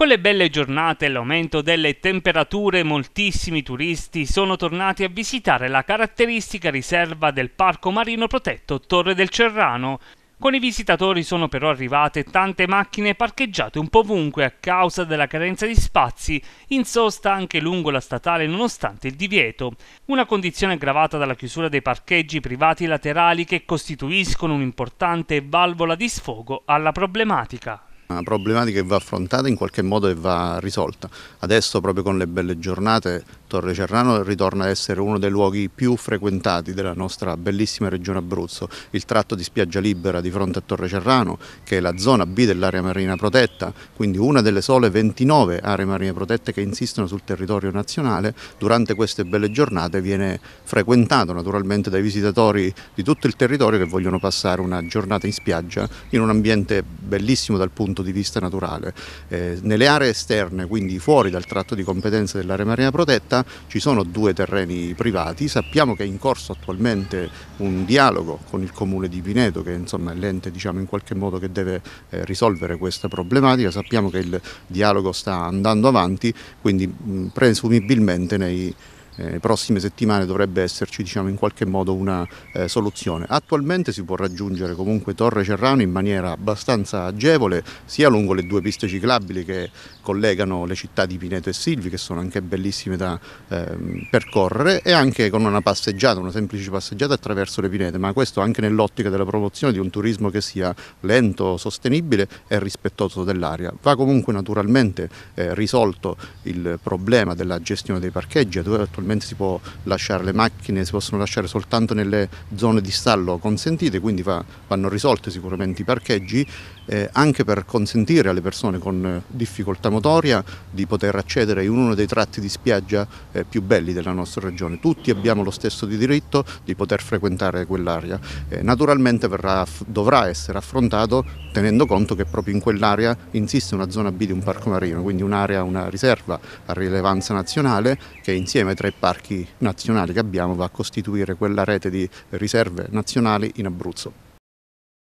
Con le belle giornate e l'aumento delle temperature moltissimi turisti sono tornati a visitare la caratteristica riserva del Parco Marino Protetto Torre del Cerrano. Con i visitatori sono però arrivate tante macchine parcheggiate un po' ovunque a causa della carenza di spazi, in sosta anche lungo la statale nonostante il divieto, una condizione aggravata dalla chiusura dei parcheggi privati laterali che costituiscono un'importante valvola di sfogo alla problematica. Una problematica che va affrontata in qualche modo e va risolta. Adesso proprio con le belle giornate Torre Cerrano ritorna ad essere uno dei luoghi più frequentati della nostra bellissima regione Abruzzo. Il tratto di spiaggia libera di fronte a Torre Cerrano, che è la zona B dell'area marina protetta, quindi una delle sole 29 aree marine protette che insistono sul territorio nazionale, durante queste belle giornate viene frequentato naturalmente dai visitatori di tutto il territorio che vogliono passare una giornata in spiaggia in un ambiente bellissimo dal punto di vista naturale. Eh, nelle aree esterne, quindi fuori dal tratto di competenza dell'area marina protetta, ci sono due terreni privati, sappiamo che è in corso attualmente un dialogo con il comune di Pineto che insomma, è l'ente diciamo, in qualche modo che deve eh, risolvere questa problematica, sappiamo che il dialogo sta andando avanti, quindi mh, presumibilmente nei eh, prossime settimane dovrebbe esserci diciamo, in qualche modo una eh, soluzione. Attualmente si può raggiungere comunque Torre Cerrano in maniera abbastanza agevole sia lungo le due piste ciclabili che collegano le città di Pineto e Silvi che sono anche bellissime da eh, percorrere e anche con una passeggiata, una semplice passeggiata attraverso le Pinete, ma questo anche nell'ottica della promozione di un turismo che sia lento, sostenibile e rispettoso dell'aria. Va comunque naturalmente eh, risolto il problema della gestione dei parcheggi dove attualmente attualmente si può lasciare le macchine, si possono lasciare soltanto nelle zone di stallo consentite, quindi va, vanno risolte sicuramente i parcheggi, eh, anche per consentire alle persone con eh, difficoltà motoria di poter accedere in uno dei tratti di spiaggia eh, più belli della nostra regione. Tutti abbiamo lo stesso di diritto di poter frequentare quell'area. Eh, naturalmente verrà, dovrà essere affrontato tenendo conto che proprio in quell'area insiste una zona B di un parco marino, quindi un'area, una riserva a rilevanza nazionale che insieme tra tre parchi nazionali che abbiamo va a costituire quella rete di riserve nazionali in Abruzzo.